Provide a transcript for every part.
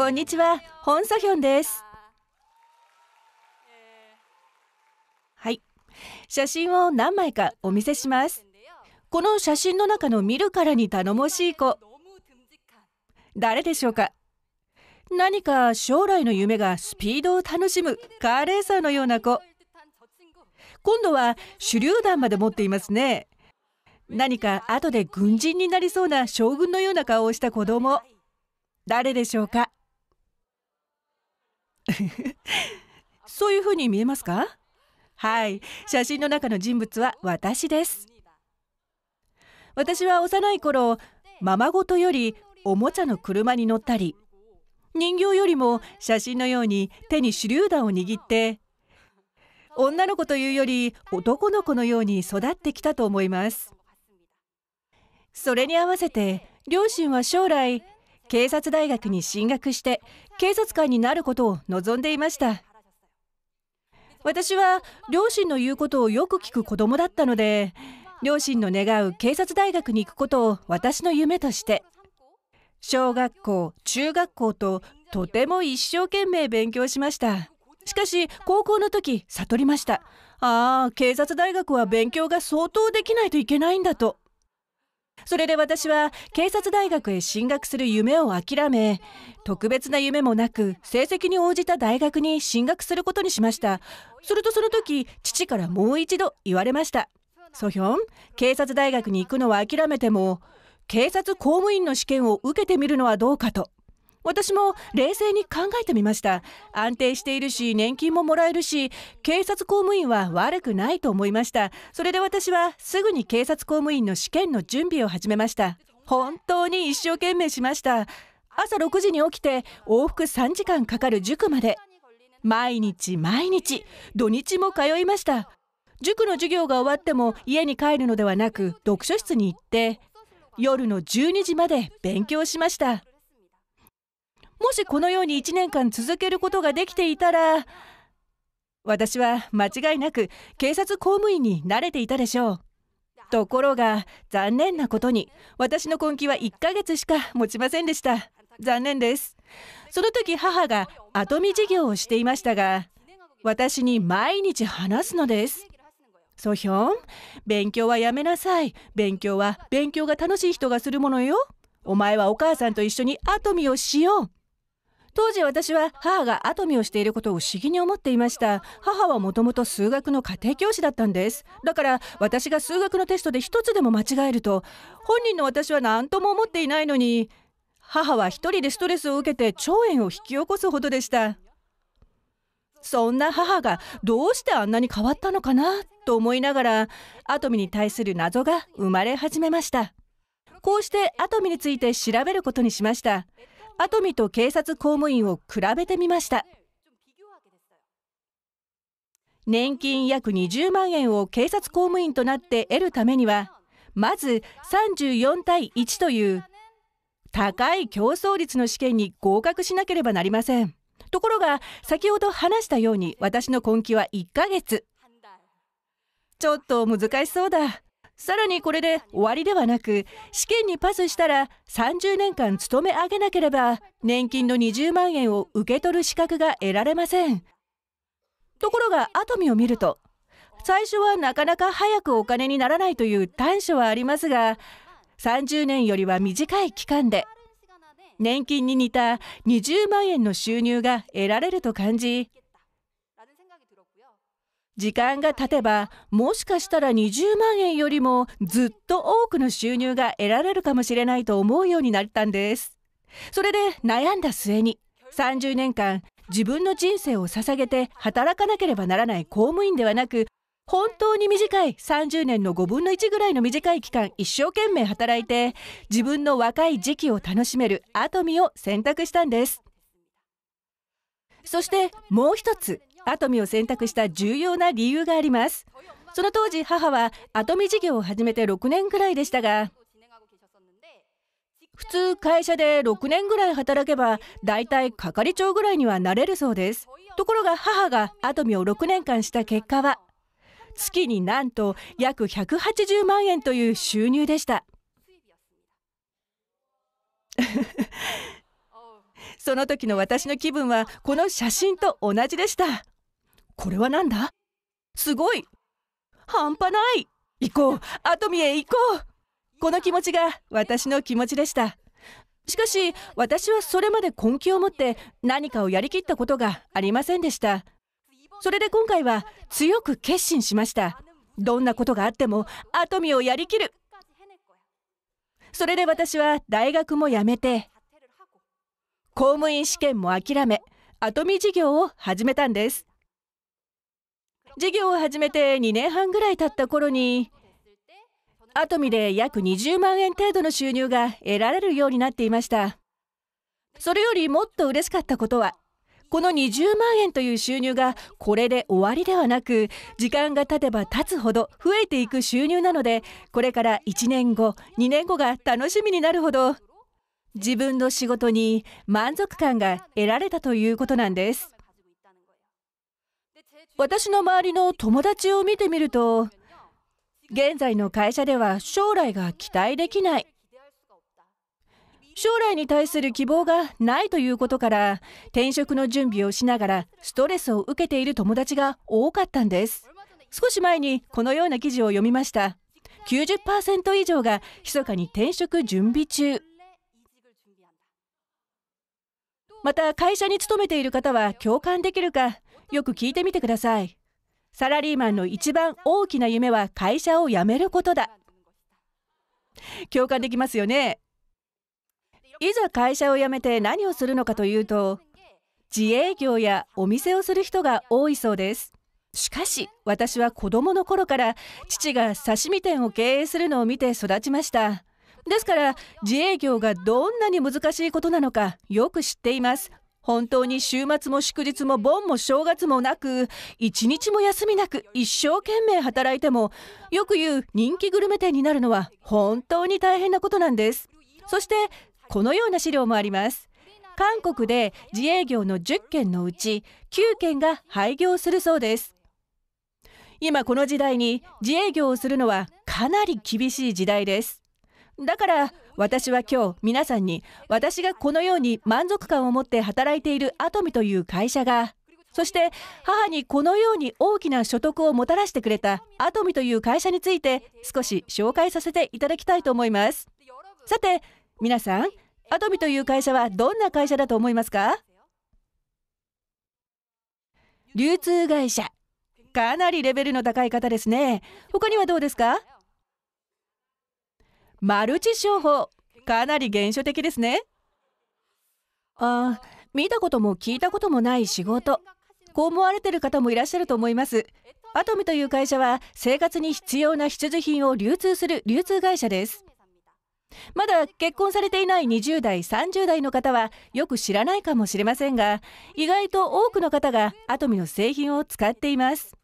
こんにちは、ホンソヒョンです。はい、写真を何枚かお見せします。この写真の中の見るからに頼もしい子。誰でしょうか何か将来の夢がスピードを楽しむカーレーサーのような子。今度は手榴弾まで持っていますね。何か後で軍人になりそうな将軍のような顔をした子供誰でしょうか そういうふうに見えますかはい写真の中の人物は私です私は幼い頃ままごとよりおもちゃの車に乗ったり人形よりも写真のように手に手榴弾を握って女の子というより男の子のように育ってきたと思いますそれに合わせて両親は将来警察大学に進学して警察官になることを望んでいました私は両親の言うことをよく聞く子供だったので両親の願う警察大学に行くことを私の夢として小学校中学校ととても一生懸命勉強しましたしかし高校の時悟りましたああ警察大学は勉強が相当できないといけないんだとそれで私は警察大学へ進学する夢を諦め、特別な夢もなく、成績に応じた大学に進学することにしました。するとその時、父からもう一度言われました。ソヒョン、警察大学に行くのは諦めても、警察公務員の試験を受けてみるのはどうかと。私も冷静に考えてみました安定しているし年金ももらえるし警察公務員は悪くないと思いましたそれで私はすぐに警察公務員の試験の準備を始めました本当に一生懸命しました朝6時に起きて往復3時間かかる塾まで毎日毎日土日も通いました塾の授業が終わっても家に帰るのではなく読書室に行って夜の12時まで勉強しましたもしこのように1年間続けることができていたら私は間違いなく警察公務員に慣れていたでしょうところが残念なことに私の根気は1ヶ月しか持ちませんでした残念ですその時母が後見事業をしていましたが私に毎日話すのですソヒョン勉強はやめなさい勉強は勉強が楽しい人がするものよお前はお母さんと一緒にアトミをしよう当時私は母がアトミをしていることを不思議に思っていました母はもともと数学の家庭教師だったんですだから私が数学のテストで一つでも間違えると本人の私は何とも思っていないのに母は一人でストレスを受けて腸炎を引き起こすほどでしたそんな母がどうしてあんなに変わったのかなと思いながらアトミに対する謎が生まれ始めましたこうしてアトミについて調べることにしましたアトミと警察公務員を比べてみました年金約20万円を警察公務員となって得るためにはまず34対1という高い競争率の試験に合格しなければなりませんところが先ほど話したように私の根気は1ヶ月ちょっと難しそうださらにこれで終わりではなく試験にパスしたら30年間勤め上げなければ年金の20万円を受け取る資格が得られませんところがアトミを見ると最初はなかなか早くお金にならないという短所はありますが30年よりは短い期間で年金に似た20万円の収入が得られると感じ時間が経てばもしかしたら20万円よりもずっと多くの収入が得られるかもしれないと思うようになったんですそれで悩んだ末に30年間自分の人生を捧げて働かなければならない公務員ではなく本当に短い30年の5分の1ぐらいの短い期間一生懸命働いて自分の若い時期を楽しめるアトミを選択したんですそしてもう一つアトミを選択した重要な理由がありますその当時母はアトミ事業を始めて6年くらいでしたが普通会社で6年ぐらい働けば大体係長ぐらいにはなれるそうですところが母がアトミを6年間した結果は月になんと約180万円という収入でした その時の私の気分はこの写真と同じでしたこれは何だすごい半端ない行こうアトミへ行こうこの気持ちが私の気持ちでしたしかし私はそれまで根気を持って何かをやりきったことがありませんでしたそれで今回は強く決心しましたどんなことがあってもアトミをやりきるそれで私は大学も辞めて公務員試験も諦めアトミ事業を始めたんです事業を始めて2年半ぐらい経った頃にアトミで約20万円程度の収入が得られるようになっていましたそれよりもっと嬉しかったことはこの20万円という収入がこれで終わりではなく時間が経てば経つほど増えていく収入なのでこれから1年後2年後が楽しみになるほど自分の仕事に満足感が得られたということなんです私の周りの友達を見てみると現在の会社では将来が期待できない将来に対する希望がないということから転職の準備をしながらストレスを受けている友達が多かったんです少し前にこのような記事を読みました90%以上が密かに転職準備中また会社に勤めている方は共感できるかよく聞いてみてくださいサラリーマンの一番大きな夢は会社を辞めることだ共感できますよねいざ会社を辞めて何をするのかというと自営業やお店をする人が多いそうですしかし私は子供の頃から父が刺身店を経営するのを見て育ちましたですから自営業がどんなに難しいことなのかよく知っています本当に週末も祝日も盆も正月もなく一日も休みなく一生懸命働いてもよく言う人気グルメ店になるのは本当に大変なことなんですそしてこのような資料もあります韓国で自営業の10件のうち9件が廃業するそうです今この時代に自営業をするのはかなり厳しい時代ですだから私は今日皆さんに私がこのように満足感を持って働いているアトミという会社がそして母にこのように大きな所得をもたらしてくれたアトミという会社について少し紹介させていただきたいと思いますさて皆さんアトミという会社はどんな会社だと思いますか流通会社かなりレベルの高い方ですね他にはどうですかマルチ商法かなり現象的ですねあ見たことも聞いたこともない仕事こう思われてる方もいらっしゃると思いますアトムという会社は生活に必要な必需品を流通する流通会社ですまだ結婚されていない20代30代の方はよく知らないかもしれませんが意外と多くの方がアトミの製品を使っています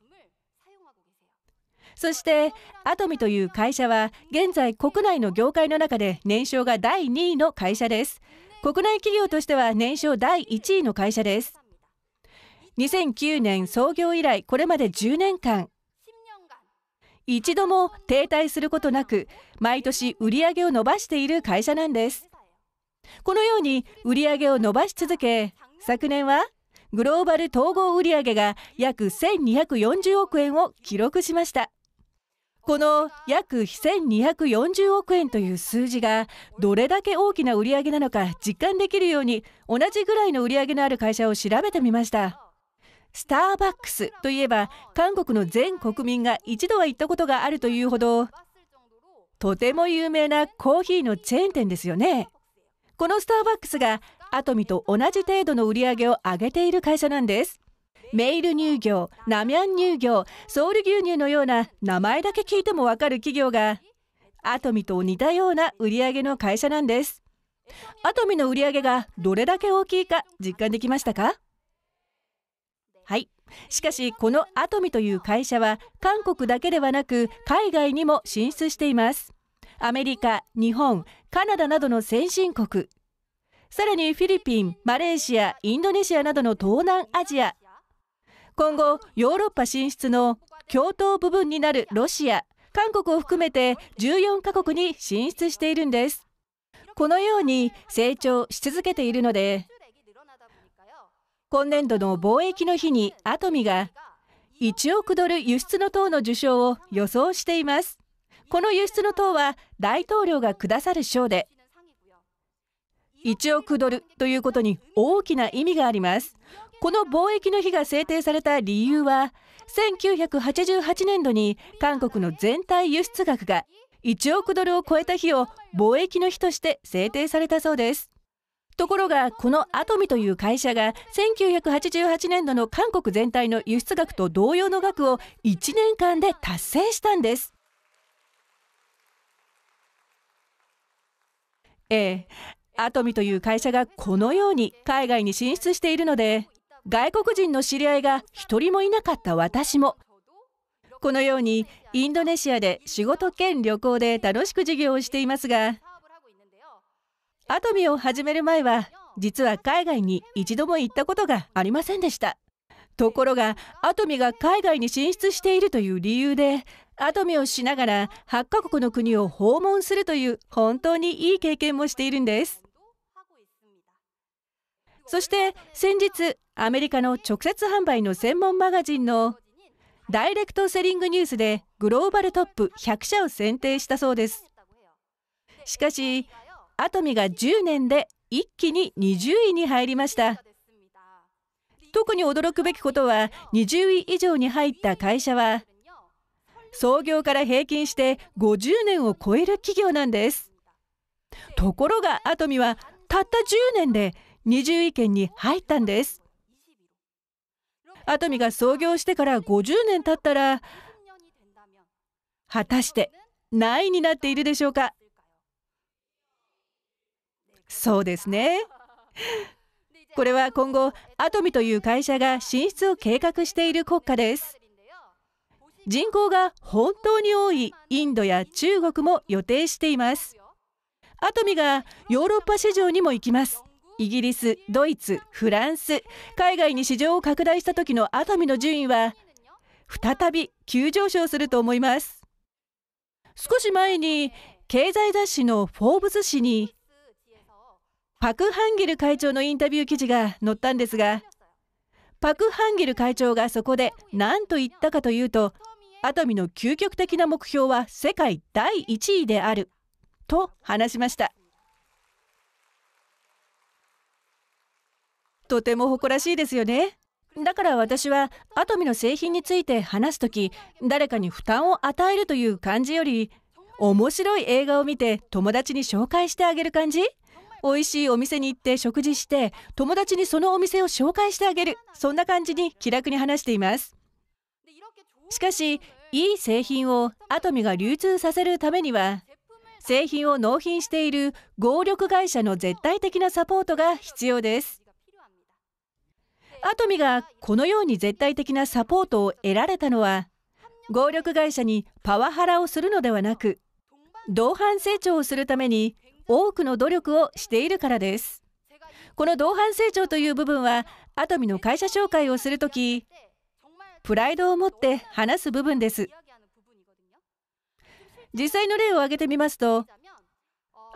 そしてアトミという会社は現在国内の業界の中で年商が第2位の会社です国内企業としては年商第1位の会社です2009年創業以来これまで10年間一度も停滞することなく毎年売上を伸ばしている会社なんですこのように売上を伸ばし続け昨年はグローバル統合売上が約1240億円を記録しましたこの約1240億円という数字がどれだけ大きな売り上げなのか実感できるように同じぐらいの売り上げのある会社を調べてみましたスターバックスといえば韓国の全国民が一度は行ったことがあるというほどとても有名なコーヒーのチェーン店ですよねこのスターバックスがアトミと同じ程度の売り上げを上げている会社なんですメール乳業ナミャン乳業ソウル牛乳のような名前だけ聞いても分かる企業がアトミと似たような売り上げの会社なんですアトミの売り上げがどれだけ大きいか実感できましたかはいしかしこのアトミという会社は韓国だけではなく海外にも進出していますアメリカ日本カナダなどの先進国さらにフィリピンマレーシアインドネシアなどの東南アジア今後ヨーロッパ進出の共闘部分になるロシア韓国を含めて14カ国に進出しているんですこのように成長し続けているので今年度の貿易の日にアトミが1億ドル輸出の党の受賞を予想していますこの輸出の党は大統領が下さる賞で1億ドルということに大きな意味がありますこの貿易の日が制定された理由は1988年度に韓国の全体輸出額が1億ドルを超えた日を貿易の日として制定されたそうですところがこのアトミという会社が1988年度の韓国全体の輸出額と同様の額を1年間で達成したんですええ、アトミという会社がこのように海外に進出しているので外国人の知り合いが一人もいなかった私もこのようにインドネシアで仕事兼旅行で楽しく授業をしていますがアトミを始める前は実は海外に一度も行ったことがありませんでしたところがアトミが海外に進出しているという理由でアトミをしながら8カ国の国を訪問するという本当にいい経験もしているんですそして先日アメリカの直接販売の専門マガジンのダイレクトセリングニュースでグローバルトップ100社を選定したそうですしかしアトミが10年で一気に20位に入りました特に驚くべきことは20位以上に入った会社は創業から平均して50年を超える企業なんですところがアトミはたった10年で20位圏に入ったんです熱海が創業してから50年経ったら果たして何位になっているでしょうかそうですねこれは今後アトミという会社が進出を計画している国家です人口が本当に多いインドや中国も予定していますアトミがヨーロッパ市場にも行きますイギリスドイツフランス海外に市場を拡大した時の熱海の順位は再び急上昇すると思います少し前に経済雑誌の「フォーブス」誌にパク・ハンギル会長のインタビュー記事が載ったんですがパク・ハンギル会長がそこで何と言ったかというと熱海の究極的な目標は世界第1位であると話しました。とても誇らしいですよねだから私はアトミの製品について話す時誰かに負担を与えるという感じより面白い映画を見て友達に紹介してあげる感じ美味しいお店に行って食事して友達にそのお店を紹介してあげるそんな感じに気楽に話していますしかしいい製品をアトミが流通させるためには製品を納品している合力会社の絶対的なサポートが必要ですアトミがこのように絶対的なサポートを得られたのは合力会社にパワハラをするのではなく同伴成長をするために多くの努力をしているからですこの同伴成長という部分はアトミの会社紹介をするときプライドを持って話す部分です実際の例を挙げてみますと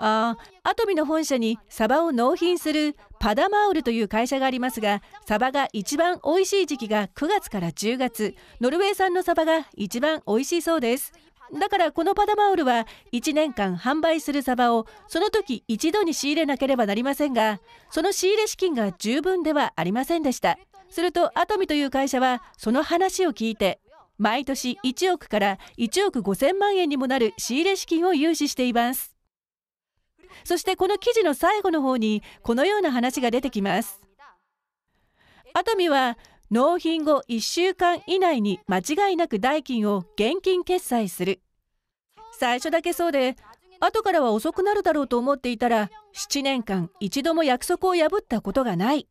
あアトミの本社にサバを納品するパダマウルという会社がありますがサバが一番美味しい時期が9月から10月ノルウェー産のサバが一番美味しいそうですだからこのパダマウルは1年間販売するサバをその時一度に仕入れなければなりませんがその仕入れ資金が十分ではありませんでしたするとアトミという会社はその話を聞いて毎年1億から1億5000万円にもなる仕入れ資金を融資していますそしてこの記事の最後の方にこのような話が出てきます熱海は納品後1週間以内に間違いなく代金を現金決済する最初だけそうで後からは遅くなるだろうと思っていたら7年間一度も約束を破ったことがない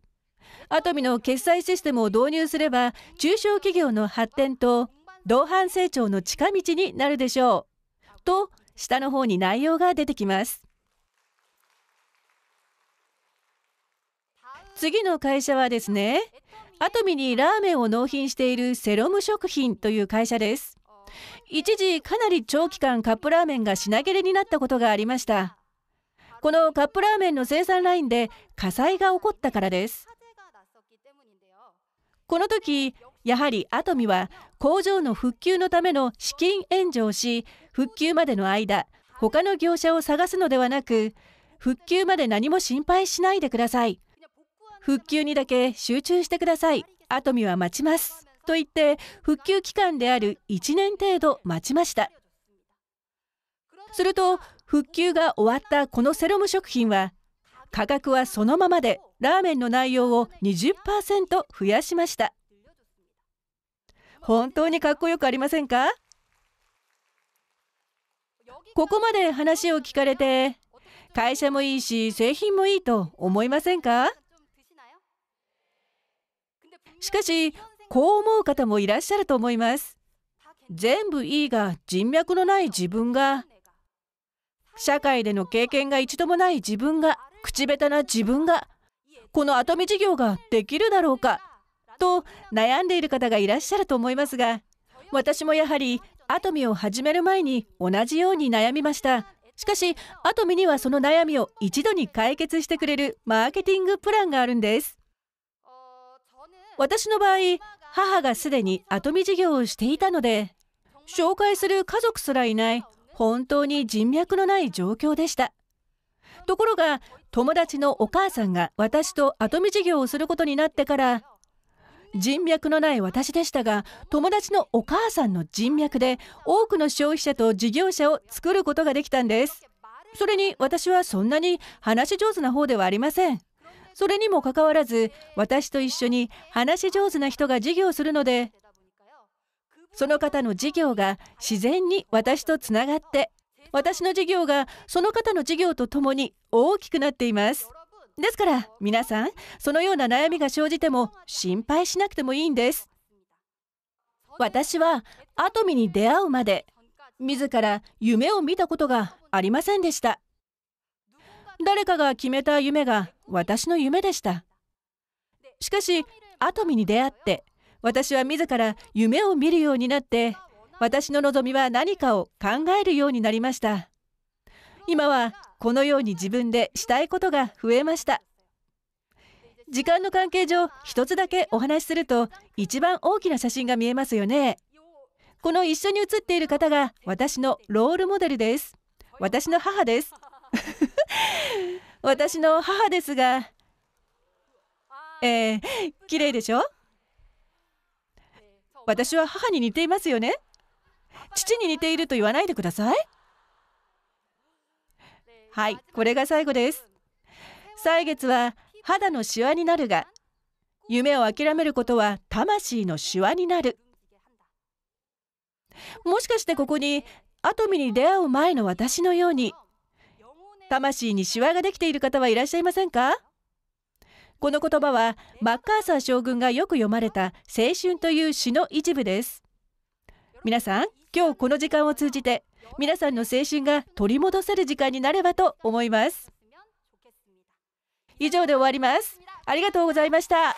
アトミの決済システムを導入すれば中小企業の発展と同伴成長の近道になるでしょうと下の方に内容が出てきます次の会社はですねアトミにラーメンを納品しているセロム食品という会社です一時かなり長期間カップラーメンが品切れになったことがありましたこのカップラーメンの生産ラインで火災が起こったからですこの時やはりアトミは工場の復旧のための資金援助をし復旧までの間他の業者を探すのではなく復旧まで何も心配しないでください復旧にだけ集中してくださいアトミは待ちますと言って復旧期間である1年程度待ちましたすると復旧が終わったこのセロム食品は価格はそのままでラーメンの内容を20%増やしました本当にかっこよくありませんかここまで話を聞かれて会社もいいし製品もいいと思いませんかしかしこう思う方もいらっしゃると思います全部いいが人脈のない自分が社会での経験が一度もない自分が口下手な自分がこのトミ事業ができるだろうかと悩んでいる方がいらっしゃると思いますが私もやはりアトミを始める前に同じように悩みましたしかしアトミにはその悩みを一度に解決してくれるマーケティングプランがあるんです私の場合母がすでに後見事業をしていたので紹介する家族すらいない本当に人脈のない状況でしたところが友達のお母さんが私と後見事業をすることになってから人脈のない私でしたが友達のお母さんの人脈で多くの消費者と事業者を作ることができたんですそれに私はそんなに話し上手な方ではありませんそれにもかかわらず私と一緒に話し上手な人が授業するのでその方の授業が自然に私とつながって私の授業がその方の授業とともに大きくなっていますですから皆さんそのような悩みが生じても心配しなくてもいいんです私はアトミに出会うまで自ら夢を見たことがありませんでした誰かが決めた夢が私の夢でしたしかしアトミに出会って私は自ら夢を見るようになって私の望みは何かを考えるようになりました今はこのように自分でしたいことが増えました時間の関係上一つだけお話しすると一番大きな写真が見えますよねこの一緒に写っている方が私のロールモデルです私の母です 私の母ですが、えー、綺麗でしょ私は母に似ていますよね父に似ていると言わないでくださいはいこれが最後です歳月は肌のシワになるが夢を諦めることは魂のシワになるもしかしてここにアトミに出会う前の私のように魂にシワができている方はいらっしゃいませんかこの言葉はマッカーサー将軍がよく読まれた「青春」という詩の一部です皆さん今日この時間を通じて皆さんの青春が取り戻せる時間になればと思います以上で終わりますありがとうございました